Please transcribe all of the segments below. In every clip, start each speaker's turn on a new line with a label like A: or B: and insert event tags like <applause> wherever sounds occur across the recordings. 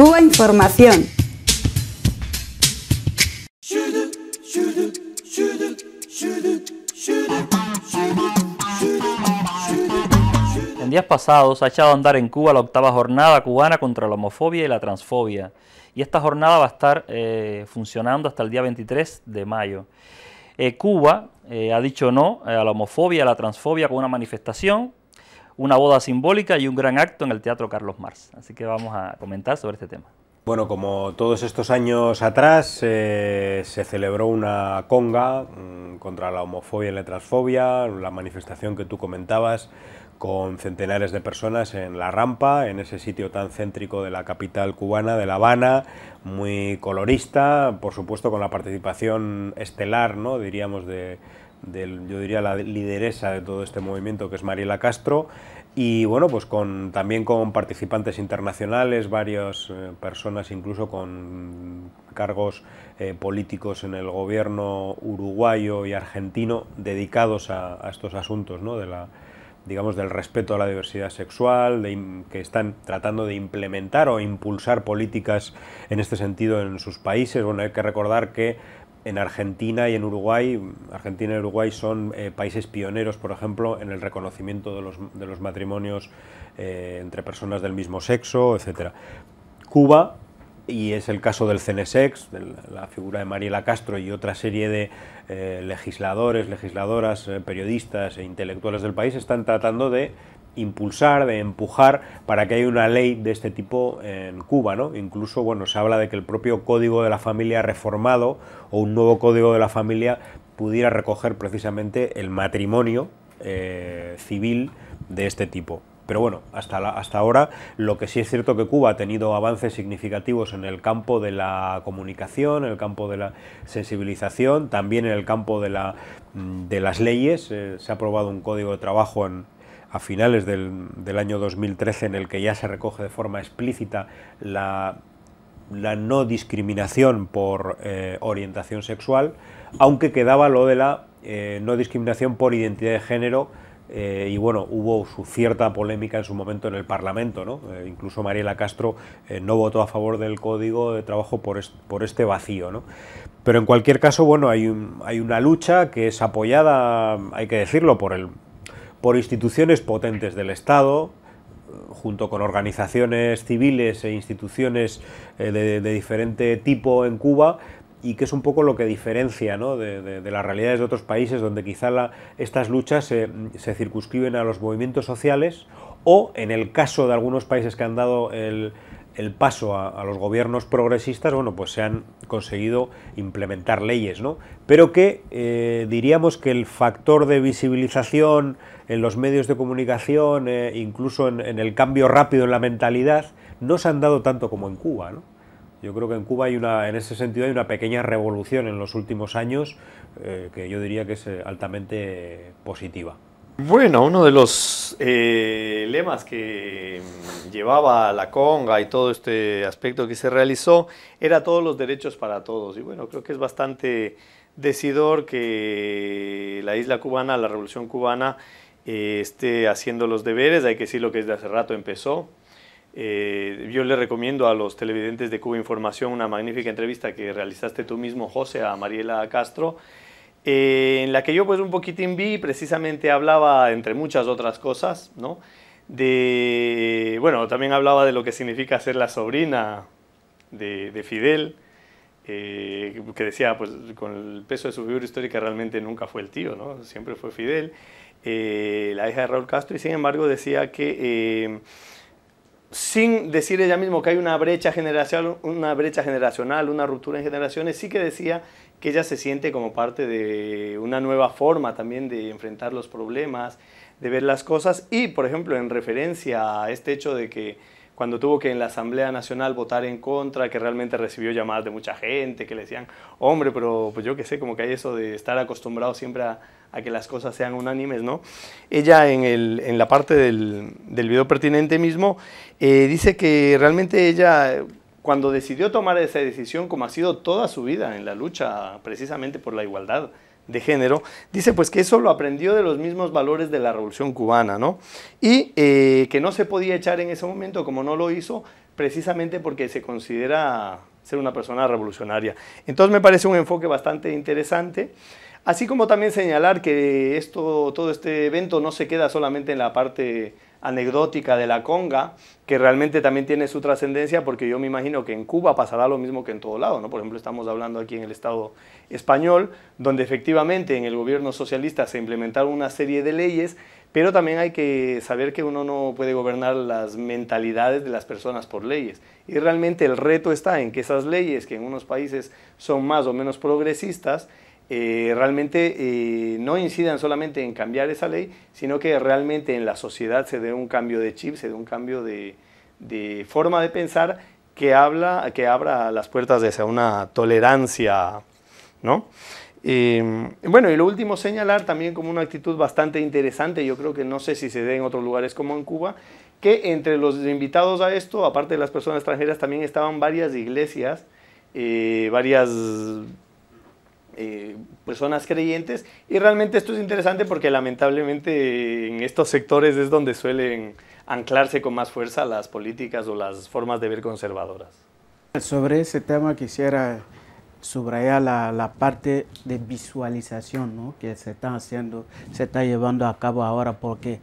A: Cuba Información.
B: En días pasados ha echado a andar en Cuba la octava jornada cubana contra la homofobia y la transfobia. Y esta jornada va a estar eh, funcionando hasta el día 23 de mayo. Eh, Cuba eh, ha dicho no a la homofobia, a la transfobia con una manifestación una boda simbólica y un gran acto en el Teatro Carlos Mars. Así que vamos a comentar sobre este tema. Bueno, como todos estos años
C: atrás, eh, se celebró una conga mm, contra la homofobia y la transfobia, la manifestación que tú comentabas, con centenares de personas en la rampa, en ese sitio tan céntrico de la capital cubana, de La Habana, muy colorista, por supuesto con la participación estelar, ¿no? diríamos, de del, yo diría, la lideresa de todo este movimiento, que es Mariela Castro, y bueno, pues con, también con participantes internacionales, varias eh, personas incluso con cargos eh, políticos en el gobierno uruguayo y argentino dedicados a, estos asuntos, ¿no? De la, digamos, del respeto a la diversidad sexual, de, que están tratando de implementar o impulsar políticas en este sentido en sus países. Bueno, hay que recordar que en Argentina y en Uruguay, Argentina y Uruguay son eh, países pioneros, por ejemplo, en el reconocimiento de los, matrimonios eh, entre personas del mismo sexo, etc. Cuba, y es el caso del CENESEX, de la figura de Mariela Castro y otra serie de eh, legisladores, legisladoras, periodistas e intelectuales del país, están tratando de impulsar, de empujar para que haya una ley de este tipo en Cuba. ¿no? Incluso bueno, se habla de que el propio Código de la Familia reformado o un nuevo Código de la Familia pudiera recoger precisamente el matrimonio eh, civil de este tipo. Pero bueno, hasta, hasta ahora lo que sí es cierto que Cuba ha tenido avances significativos en el campo de la comunicación, en el campo de la sensibilización, también en el campo de, la, mm, de las leyes. Eh, se ha aprobado un código de trabajo en, a finales del, año 2013 en el que ya se recoge de forma explícita la, no discriminación por eh, orientación sexual, aunque quedaba lo de la eh, no discriminación por identidad de género. Eh, y bueno, hubo su cierta polémica en su momento en el Parlamento, ¿no? incluso Mariela Castro no votó a favor del código de trabajo por, por este vacío. ¿no? Pero en cualquier caso, bueno, hay, hay una lucha que es apoyada, hay que decirlo, por el, por instituciones potentes del Estado, junto con organizaciones civiles e instituciones eh, de, diferente tipo en Cuba, y que es un poco lo que diferencia ¿no? de, las realidades de otros países donde quizá estas luchas se, se, circunscriben a los movimientos sociales o en el caso de algunos países que han dado el, el paso a, los gobiernos progresistas, bueno, pues se han conseguido implementar leyes, ¿no? Pero que eh, diríamos que el factor de visibilización en los medios de comunicación, eh, incluso en, el cambio rápido en la mentalidad, no se han dado tanto como en Cuba, ¿no? Yo creo que en Cuba hay una, en ese sentido hay una pequeña revolución en los últimos años eh, que yo diría que es altamente positiva.
D: Bueno, uno de los eh, lemas que llevaba la conga y todo este aspecto que se realizó era todos los derechos para todos. Y bueno, creo que es bastante decidor que la isla cubana, la revolución cubana, eh, esté haciendo los deberes. Hay que decir lo que desde hace rato empezó. Eh, yo le recomiendo a los televidentes de Cuba Información una magnífica entrevista que realizaste tú mismo, José, a Mariela Castro eh, en la que yo pues un poquitín vi, precisamente hablaba, entre muchas otras cosas, ¿no? De, bueno, también hablaba de lo que significa ser la sobrina de, Fidel, eh, que decía, pues con el peso de su figura histórica realmente nunca fue el tío, ¿no? Siempre fue Fidel, eh, la hija de Raúl Castro, y sin embargo decía que sin decir ella mismo que hay una brecha generacional, una brecha generacional, una ruptura en generaciones, sí que decía que ella se siente como parte de una nueva forma también de enfrentar los problemas, de ver las cosas y, por ejemplo, en referencia a este hecho de que cuando tuvo que en la Asamblea Nacional votar en contra, que realmente recibió llamadas de mucha gente, que le decían, hombre, pero pues yo qué sé, como que hay eso de estar acostumbrado siempre a, que las cosas sean unánimes, ¿no? Ella en, la parte del, del video pertinente mismo eh, dice que realmente ella cuando decidió tomar esa decisión, como ha sido toda su vida en la lucha precisamente por la igualdad de género, dice pues que eso lo aprendió de los mismos valores de la Revolución Cubana, ¿no? Y eh, que no se podía echar en ese momento, como no lo hizo, precisamente porque se considera ser una persona revolucionaria. Entonces me parece un enfoque bastante interesante. Así como también señalar que esto, todo este evento no se queda solamente en la parte anecdótica de la conga, que realmente también tiene su trascendencia, porque yo me imagino que en Cuba pasará lo mismo que en todo lado, ¿no? Por ejemplo, estamos hablando aquí en el Estado español, donde efectivamente en el gobierno socialista se implementaron una serie de leyes, pero también hay que saber que uno no puede gobernar las mentalidades de las personas por leyes. Y realmente el reto está en que esas leyes, que en unos países son más o menos progresistas, eh, realmente eh, no incidan solamente en cambiar esa ley, sino que realmente en la sociedad se dé un cambio de chip, se dé un cambio de, forma de pensar que, habla, que abra las puertas hacia una tolerancia, ¿no? Eh, bueno, y lo último, señalar también como una actitud bastante interesante, yo creo que no sé si se dé en otros lugares como en Cuba, que entre los invitados a esto, aparte de las personas extranjeras, también estaban varias iglesias, varias eh, personas creyentes. Y realmente esto es interesante porque lamentablemente en estos sectores es donde suelen anclarse con más fuerza las políticas o las formas de ver conservadoras.
A: Sobre ese tema quisiera subrayar la, parte de visualización que se está haciendo, se está llevando a cabo ahora porque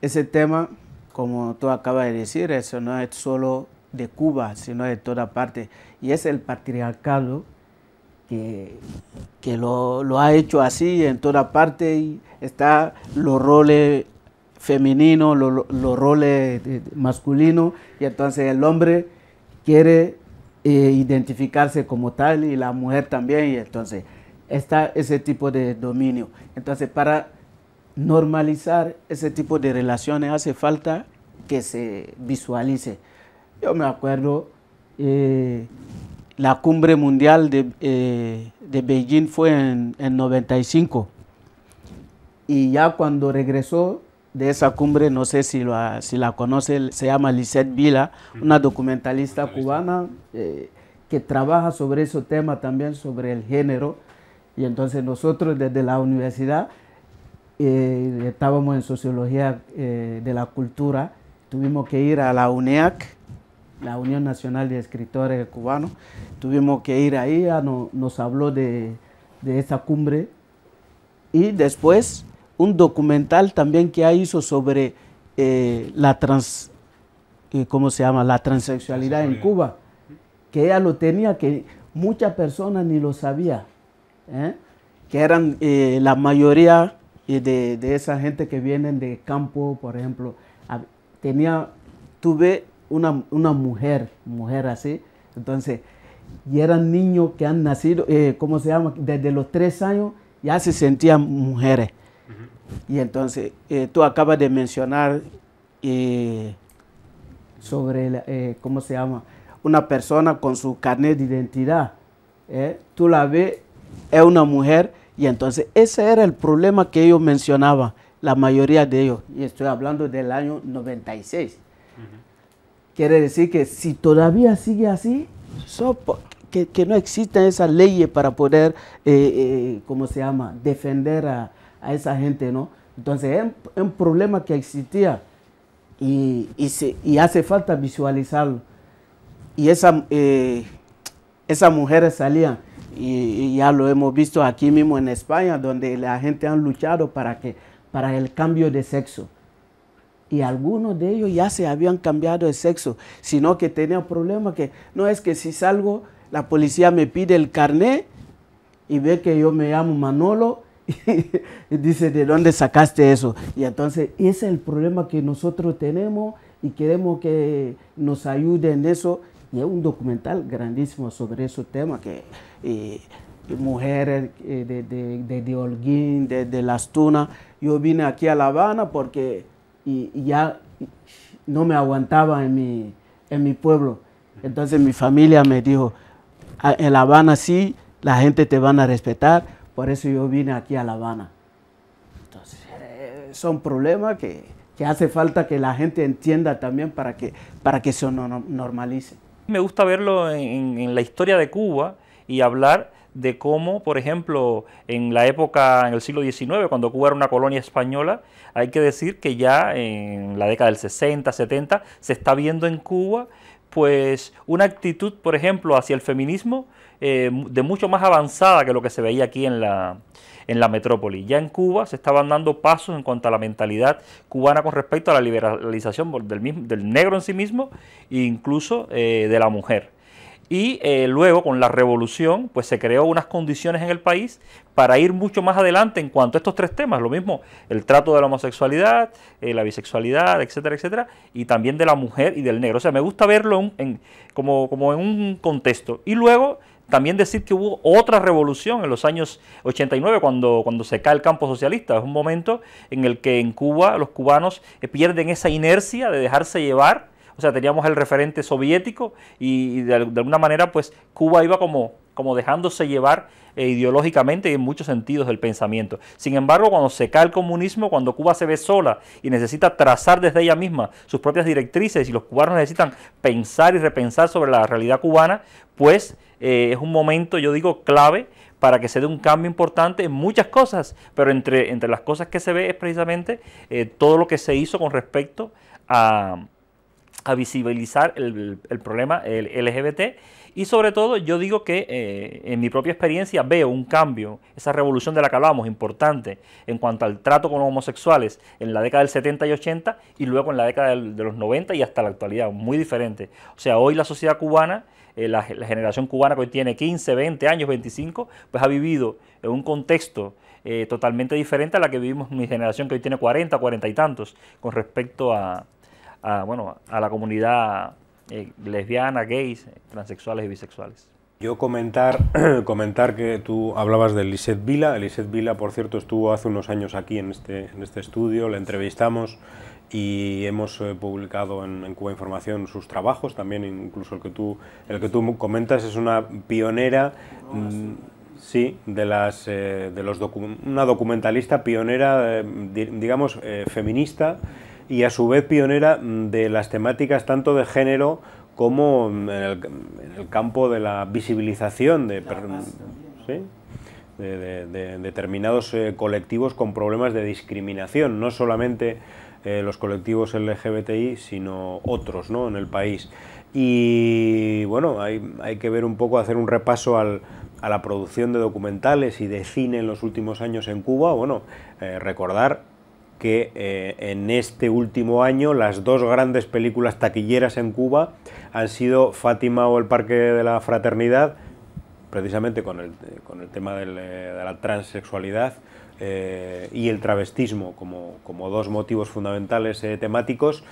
A: ese tema, como tú acabas de decir, eso no es solo de Cuba, sino de toda parte y es el patriarcado que, que lo, lo, ha hecho así en toda parte y está los roles femeninos, los, los roles masculinos y entonces el hombre quiere eh, identificarse como tal y la mujer también y entonces está ese tipo de dominio. Entonces para normalizar ese tipo de relaciones hace falta que se visualice. Yo me acuerdo eh, la cumbre mundial eh, de, Beijing fue en, en 95. Y ya cuando regresó de esa cumbre, no sé si, la conoce, se llama Lisette Vila, una documentalista cubana eh, que trabaja sobre ese tema también, sobre el género. Y entonces nosotros desde la universidad eh, estábamos en sociología de la cultura, tuvimos que ir a la UNEAC la Unión Nacional de Escritores Cubanos. Tuvimos que ir ahí, nos habló de, esa cumbre. Y después un documental también que hizo sobre eh, la trans, eh, ¿cómo se llama? La transexualidad en Cuba, que ella lo tenía, que muchas personas ni lo sabían, ¿eh? que eran la mayoría de, de, esa gente que vienen de campo, por ejemplo. Tenía, tuve una, mujer, mujer así. Entonces, y eran niños que han nacido, eh, ¿cómo se llama? Desde los tres años ya se sentían mujeres. Y entonces, eh, tú acabas de mencionar eh, sobre, eh, ¿cómo se llama? Una persona con su carnet de identidad. Tú la ves, es una mujer, y entonces ese era el problema que ellos mencionaban, la mayoría de ellos. Y estoy hablando del año 96. Quiere decir que si todavía sigue así, que, no existen esas leyes para poder, eh, eh, ¿cómo se llama?, defender a, esa gente, ¿no? Entonces es un, problema que existía y, y, hace falta visualizarlo. Y esa, eh, esas mujeres salían, y, ya lo hemos visto aquí mismo en España, donde la gente ha luchado para, que, para el cambio de sexo y algunos de ellos ya se habían cambiado de sexo, sino que tenían problemas que no es que si salgo, la policía me pide el carnet y ve que yo me llamo Manolo <laughs> y dice, ¿de dónde sacaste eso? Y entonces ese es el problema que nosotros tenemos y queremos que nos ayuden en eso. Y es un documental grandísimo sobre ese tema que... Eh, mujeres eh, de, de, Holguín, de, de Las Tunas. Yo vine aquí a La Habana porque y, ya no me aguantaba en mi, en mi pueblo. Entonces mi familia me dijo, en La Habana sí, la gente te van a respetar, por eso yo vine aquí a La Habana.
B: Entonces, eh,
A: son problemas que, que hace falta que la gente entienda también para que, para que se normalice.
B: Me gusta verlo en, en la historia de Cuba, y hablar de cómo, por ejemplo, en la época, en el siglo XIX, cuando Cuba era una colonia española, hay que decir que ya en la década del 60, 70, se está viendo en Cuba pues una actitud, por ejemplo, hacia el feminismo eh, de mucho más avanzada que lo que se veía aquí en la, en la metrópoli. Ya en Cuba se estaban dando pasos en cuanto a la mentalidad cubana con respecto a la liberalización del, negro en sí mismo e incluso eh, de la mujer. Y eh, luego con la revolución, pues se creó unas condiciones en el país para ir mucho más adelante en cuanto a estos tres temas. Lo mismo, el trato de la homosexualidad, eh, la bisexualidad, etcétera, etcétera, y también de la mujer y del negro. O sea, me gusta verlo en, como, como en un contexto. Y luego también decir que hubo otra revolución en los años 89 cuando, cuando se cae el campo socialista. Es un momento en el que en Cuba los cubanos eh, pierden esa inercia de dejarse llevar o sea, teníamos el referente soviético y, de, alguna manera pues Cuba iba como, como dejándose llevar eh, ideológicamente y en muchos sentidos del pensamiento. Sin embargo, cuando se cae el comunismo, cuando Cuba se ve sola y necesita trazar desde ella misma sus propias directrices y los cubanos necesitan pensar y repensar sobre la realidad cubana, pues eh, es un momento, yo digo, clave para que se dé un cambio importante en muchas cosas, pero entre, entre las cosas que se ve es precisamente eh, todo lo que se hizo con respecto a, a visibilizar el, problema el LGBT y sobre todo yo digo que eh, en mi propia experiencia veo un cambio, esa revolución de la que hablábamos, importante, en cuanto al trato con homosexuales en la década del 70 y 80 y luego en la década de los 90 y hasta la actualidad, muy diferente. O sea, hoy la sociedad cubana, eh, la, generación cubana que hoy tiene 15, 20 años, 25, pues ha vivido en un contexto eh, totalmente diferente a la que vivimos mi generación que hoy tiene 40, 40 y tantos con respecto a a, bueno, a la comunidad eh, lesbiana, gays, transexuales y bisexuales.
C: Yo comentar, <clears throat> comentar que tú hablabas de Lisette Vila. Lisette Vila, por cierto, estuvo hace unos años aquí en este, en este estudio, la entrevistamos y hemos eh, publicado en, Cuba Información sus trabajos, también incluso el que tú, el que tú comentas es una pionera, mm, sí, de, las, eh, de los una documentalista pionera, digamos, feminista y a su vez pionera mm, de las temáticas tanto de género como mm, en el, campo de la visibilización de, mm, determinados eh, colectivos con problemas de discriminación, no solamente eh, los colectivos LGBTI, sino otros ¿no? en el país. Y bueno, hay, que ver un poco, hacer un repaso al, a la producción de documentales y de cine en los últimos años en Cuba. Bueno, eh, recordar que eh, en este último año las dos grandes películas taquilleras en Cuba han sido Fátima o El Parque de la Fraternidad, precisamente con el, eh, con el tema eh, de la transexualidad y el travestismo como, como dos motivos fundamentales temáticos,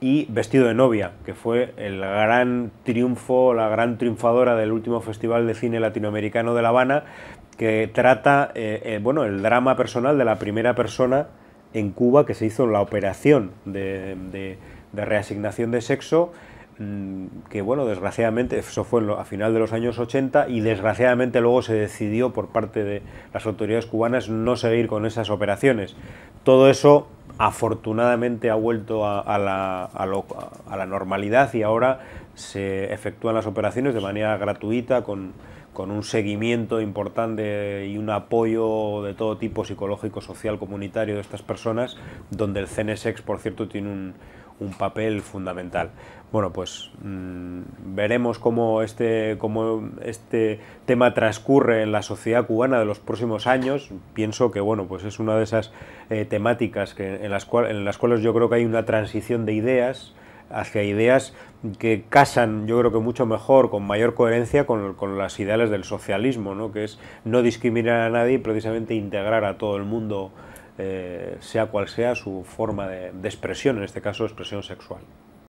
C: y Vestido de novia, que fue el gran triunfo, la gran triunfadora del último Festival de Cine Latinoamericano de La Habana, que trata bueno, el drama personal de la primera persona, en Cuba que se hizo la operación de, reasignación de sexo mm, que bueno, desgraciadamente, eso fue a final de los años 80 y desgraciadamente luego se decidió por parte de las autoridades cubanas no seguir con esas operaciones. Todo eso afortunadamente ha vuelto a, la, a la, normalidad y ahora se efectúan las operaciones de manera gratuita con, con un seguimiento importante y un apoyo de todo tipo psicológico, social, comunitario de estas personas, donde el CNSEX, por cierto, tiene un, papel fundamental. Bueno, pues mm, veremos cómo este, este tema transcurre en la sociedad cubana de los próximos años. Pienso que bueno, pues es una de esas eh, temáticas en, las en las cuales yo creo que hay una transición de ideas hacia ideas que casan, yo creo que mucho mejor, con mayor coherencia con, las ideales del socialismo, ¿no? que es no discriminar a nadie y precisamente integrar a todo el mundo, eh, sea cual sea su forma de, de expresión, en este caso expresión sexual.